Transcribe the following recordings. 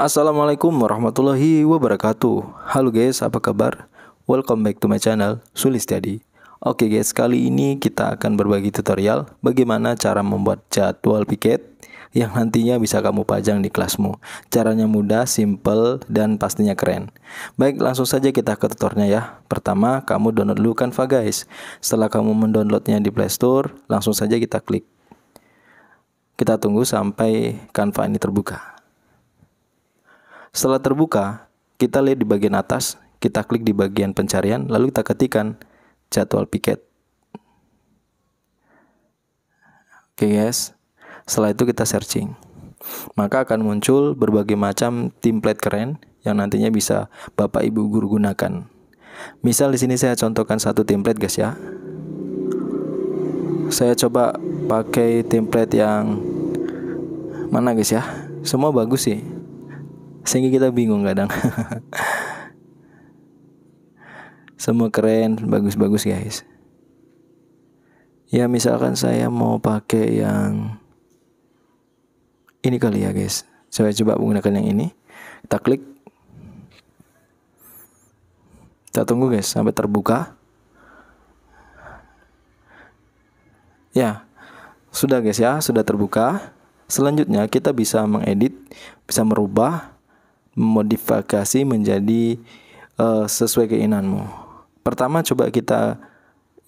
Assalamualaikum warahmatullahi wabarakatuh Halo guys, apa kabar? Welcome back to my channel, Sulis Tadi Oke guys, kali ini kita akan berbagi tutorial Bagaimana cara membuat jadwal piket Yang nantinya bisa kamu pajang di kelasmu Caranya mudah, simple, dan pastinya keren Baik, langsung saja kita ke tutorialnya ya Pertama, kamu download dulu Canva guys Setelah kamu mendownloadnya di Playstore Langsung saja kita klik Kita tunggu sampai kanva ini terbuka setelah terbuka, kita lihat di bagian atas, kita klik di bagian pencarian, lalu kita ketikkan jadwal piket. Oke okay guys, setelah itu kita searching. Maka akan muncul berbagai macam template keren yang nantinya bisa Bapak Ibu guru gunakan. Misal di sini saya contohkan satu template guys ya. Saya coba pakai template yang mana guys ya. Semua bagus sih sehingga kita bingung kadang semua keren bagus-bagus guys ya misalkan saya mau pakai yang ini kali ya guys saya coba menggunakan yang ini kita klik kita tunggu guys sampai terbuka ya sudah guys ya sudah terbuka selanjutnya kita bisa mengedit bisa merubah modifikasi menjadi uh, sesuai keinginanmu. Pertama coba kita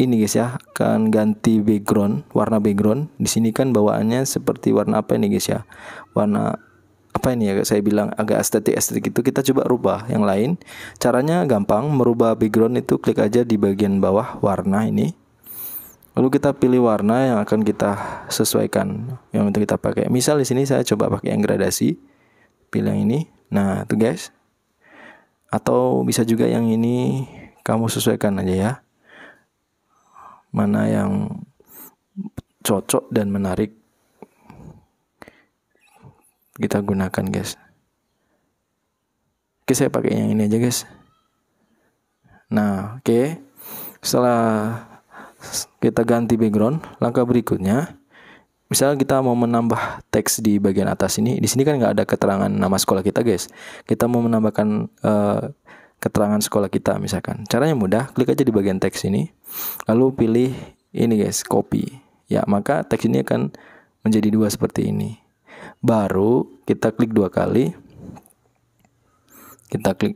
ini guys ya, akan ganti background, warna background. Di sini kan bawaannya seperti warna apa ini guys ya? Warna apa ini ya saya bilang agak estetik estetik itu kita coba rubah yang lain caranya gampang merubah background itu klik aja di bagian bawah warna ini lalu kita pilih warna yang akan kita sesuaikan yang untuk kita pakai misal di sini saya coba pakai yang gradasi pilih yang ini Nah, tuh guys. Atau bisa juga yang ini kamu sesuaikan aja ya. Mana yang cocok dan menarik kita gunakan, guys. Oke, saya pakai yang ini aja, guys. Nah, oke. Setelah kita ganti background, langkah berikutnya misalnya kita mau menambah teks di bagian atas ini, di sini kan nggak ada keterangan nama sekolah kita, guys. Kita mau menambahkan uh, keterangan sekolah kita, misalkan. Caranya mudah, klik aja di bagian teks ini, lalu pilih ini, guys, copy. Ya, maka teks ini akan menjadi dua seperti ini. Baru kita klik dua kali, kita klik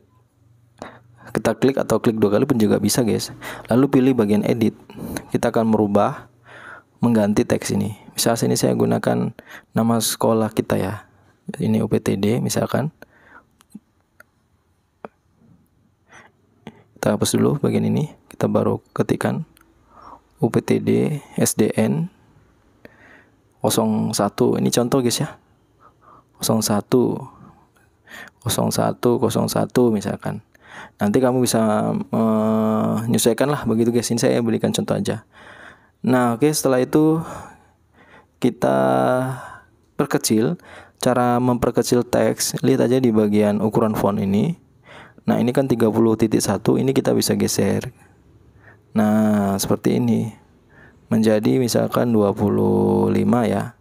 kita klik atau klik dua kali pun juga bisa guys lalu pilih bagian edit kita akan merubah mengganti teks ini misal sini saya gunakan nama sekolah kita ya ini UPTD misalkan kita hapus dulu bagian ini kita baru ketikan UPTD SDN 01 ini contoh guys ya 01 01 01 misalkan nanti kamu bisa eh, menyesuaikan uh, lah begitu guys ini saya berikan contoh aja nah oke okay, setelah itu kita perkecil, cara memperkecil teks, lihat aja di bagian ukuran font ini. Nah, ini kan 30.1, ini kita bisa geser. Nah, seperti ini. Menjadi misalkan 25 ya.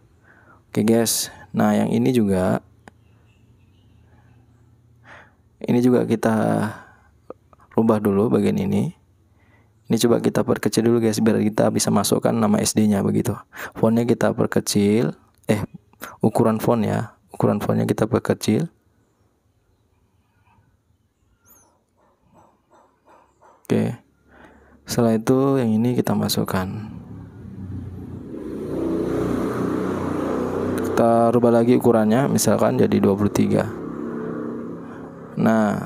Oke, guys. Nah, yang ini juga ini juga kita rubah dulu bagian ini. Ini coba kita perkecil dulu guys biar kita bisa masukkan nama SD-nya begitu. Fontnya kita perkecil, eh ukuran font ya, ukuran fontnya kita perkecil. Oke. Setelah itu yang ini kita masukkan. Kita rubah lagi ukurannya misalkan jadi 23. Nah,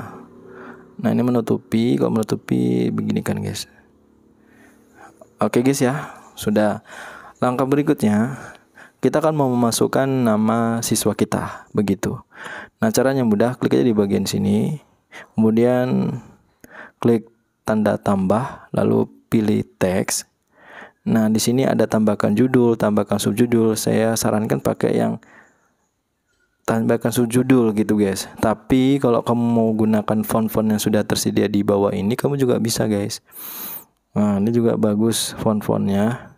nah ini menutupi, kalau menutupi begini kan guys. Oke guys ya, sudah. Langkah berikutnya, kita akan mau memasukkan nama siswa kita, begitu. Nah, caranya mudah, klik aja di bagian sini. Kemudian klik tanda tambah, lalu pilih teks. Nah, di sini ada tambahkan judul, tambahkan subjudul. Saya sarankan pakai yang tambahkan subjudul gitu guys. Tapi kalau kamu mau gunakan font-font yang sudah tersedia di bawah ini, kamu juga bisa guys. Nah, ini juga bagus font-fontnya.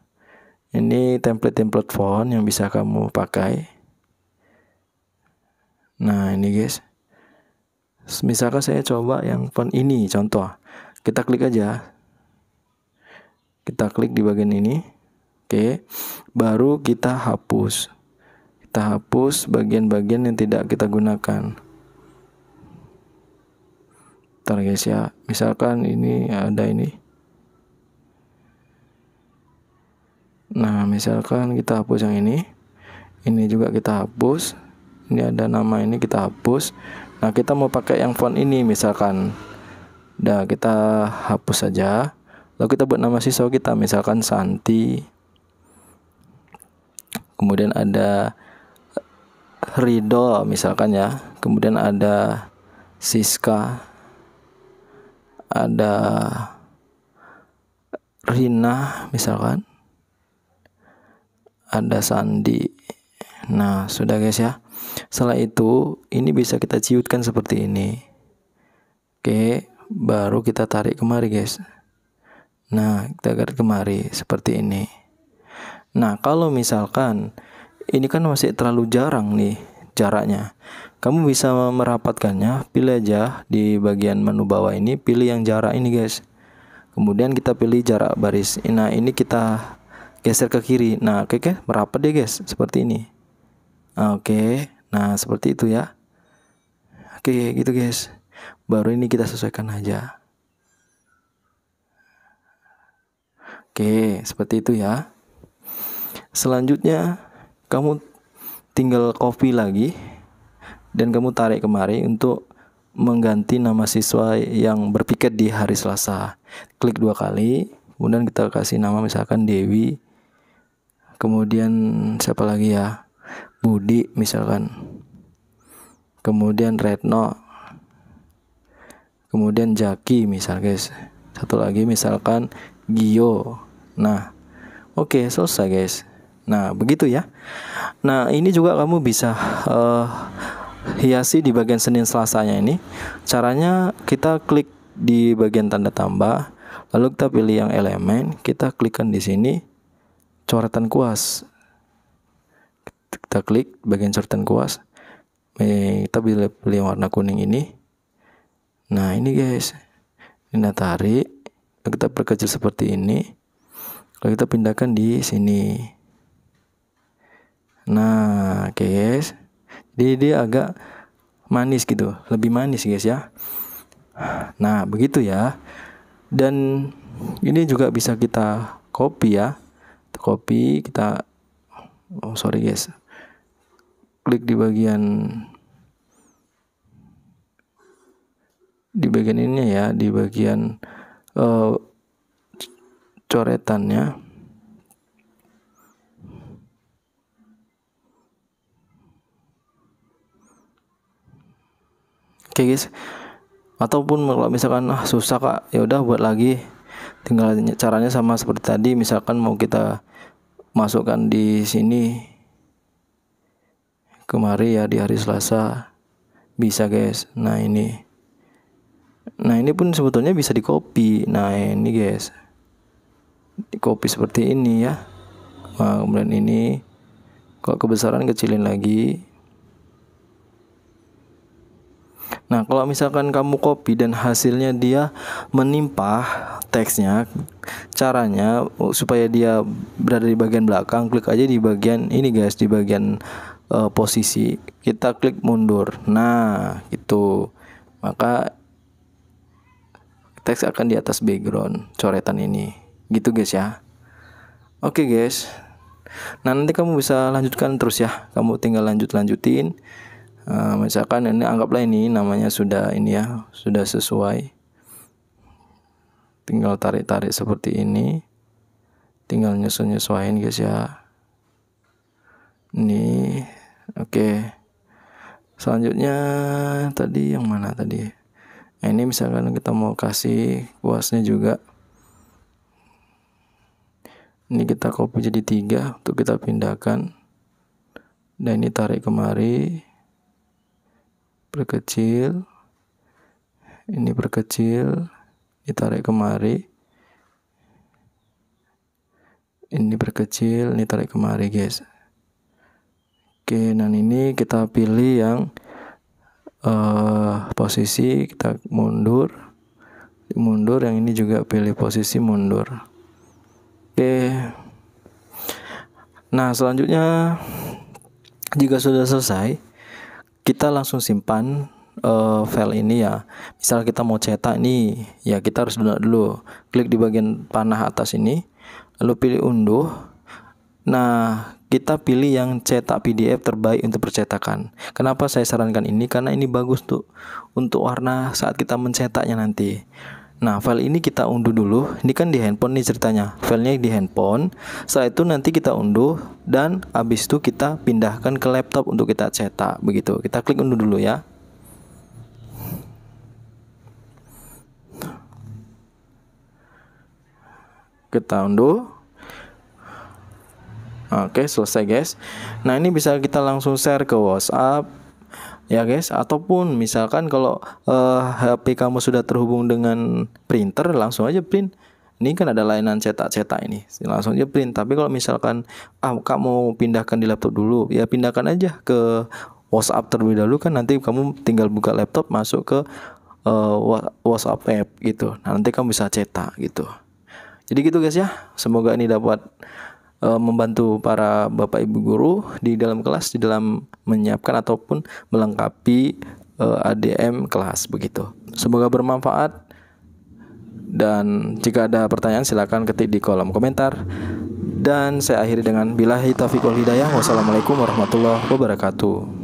Ini template-template font yang bisa kamu pakai. Nah, ini guys. Misalkan saya coba yang font ini contoh. Kita klik aja. Kita klik di bagian ini. Oke. Baru kita hapus. Kita hapus bagian-bagian yang tidak kita gunakan. Ntar guys ya. Misalkan ini ada ini Nah, misalkan kita hapus yang ini. Ini juga kita hapus. Ini ada nama ini kita hapus. Nah, kita mau pakai yang font ini misalkan. Nah, kita hapus saja. Lalu kita buat nama siswa kita misalkan Santi. Kemudian ada Rido misalkan ya. Kemudian ada Siska. Ada Rina misalkan ada sandi. Nah, sudah guys ya. Setelah itu, ini bisa kita ciutkan seperti ini. Oke, baru kita tarik kemari guys. Nah, kita tarik kemari seperti ini. Nah, kalau misalkan ini kan masih terlalu jarang nih jaraknya. Kamu bisa merapatkannya, pilih aja di bagian menu bawah ini, pilih yang jarak ini guys. Kemudian kita pilih jarak baris. Nah, ini kita geser ke kiri. Nah, oke okay, okay, merapat deh guys, seperti ini. Oke, okay, nah seperti itu ya. Oke, okay, gitu guys. Baru ini kita sesuaikan aja. Oke, okay, seperti itu ya. Selanjutnya kamu tinggal copy lagi dan kamu tarik kemari untuk mengganti nama siswa yang berpiket di hari Selasa. Klik dua kali, kemudian kita kasih nama misalkan Dewi kemudian siapa lagi ya Budi misalkan kemudian Retno kemudian Jaki misal guys satu lagi misalkan Gio nah oke okay, selesai guys nah begitu ya nah ini juga kamu bisa uh, hiasi di bagian Senin Selasanya ini caranya kita klik di bagian tanda tambah lalu kita pilih yang elemen kita klikkan di sini coretan kuas kita klik bagian coretan kuas eh, kita pilih, pilih warna kuning ini nah ini guys ini tarik kita perkecil seperti ini lalu kita pindahkan di sini nah oke guys jadi dia agak manis gitu lebih manis guys ya nah begitu ya dan ini juga bisa kita copy ya copy kita oh sorry guys klik di bagian di bagian ini ya di bagian uh, coretannya oke okay, guys ataupun kalau misalkan ah susah kak ya udah buat lagi tinggal caranya sama seperti tadi misalkan mau kita masukkan di sini kemari ya di hari Selasa bisa guys nah ini nah ini pun sebetulnya bisa di copy nah ini guys di copy seperti ini ya nah, kemudian ini kok kebesaran kecilin lagi Nah, kalau misalkan kamu copy dan hasilnya dia menimpah teksnya, caranya oh, supaya dia berada di bagian belakang, klik aja di bagian ini guys, di bagian uh, posisi. Kita klik mundur. Nah, itu. Maka teks akan di atas background coretan ini. Gitu guys ya. Oke okay guys. Nah, nanti kamu bisa lanjutkan terus ya. Kamu tinggal lanjut-lanjutin. Eh, misalkan ini anggaplah ini namanya sudah ini ya sudah sesuai tinggal tarik-tarik seperti ini tinggal nyusun nyusuin guys ya ini oke okay. selanjutnya tadi yang mana tadi nah, ini misalkan kita mau kasih kuasnya juga ini kita copy jadi tiga untuk kita pindahkan dan ini tarik kemari perkecil ini perkecil ditarik kemari ini perkecil ini tarik kemari guys oke dan ini kita pilih yang uh, posisi kita mundur mundur yang ini juga pilih posisi mundur oke nah selanjutnya jika sudah selesai kita langsung simpan uh, file ini ya. Misal kita mau cetak nih, ya kita harus download dulu. Klik di bagian panah atas ini, lalu pilih unduh. Nah, kita pilih yang cetak PDF terbaik untuk percetakan. Kenapa saya sarankan ini? Karena ini bagus tuh untuk warna saat kita mencetaknya nanti. Nah, file ini kita unduh dulu. Ini kan di handphone nih ceritanya. Filenya di handphone. Setelah itu nanti kita unduh dan habis itu kita pindahkan ke laptop untuk kita cetak begitu. Kita klik unduh dulu ya. Kita unduh. Oke, selesai guys. Nah, ini bisa kita langsung share ke WhatsApp ya guys ataupun misalkan kalau uh, eh, HP kamu sudah terhubung dengan printer langsung aja print ini kan ada layanan cetak-cetak ini langsung aja print tapi kalau misalkan ah kamu pindahkan di laptop dulu ya pindahkan aja ke WhatsApp terlebih dahulu kan nanti kamu tinggal buka laptop masuk ke uh, WhatsApp app gitu nah, nanti kamu bisa cetak gitu jadi gitu guys ya semoga ini dapat Eh, membantu para bapak ibu guru di dalam kelas di dalam menyiapkan ataupun melengkapi uh, eh, ADM kelas begitu. Semoga bermanfaat dan jika ada pertanyaan silakan ketik di kolom komentar. Dan saya akhiri dengan bilahi taufiq wal hidayah. Wassalamualaikum warahmatullahi wabarakatuh.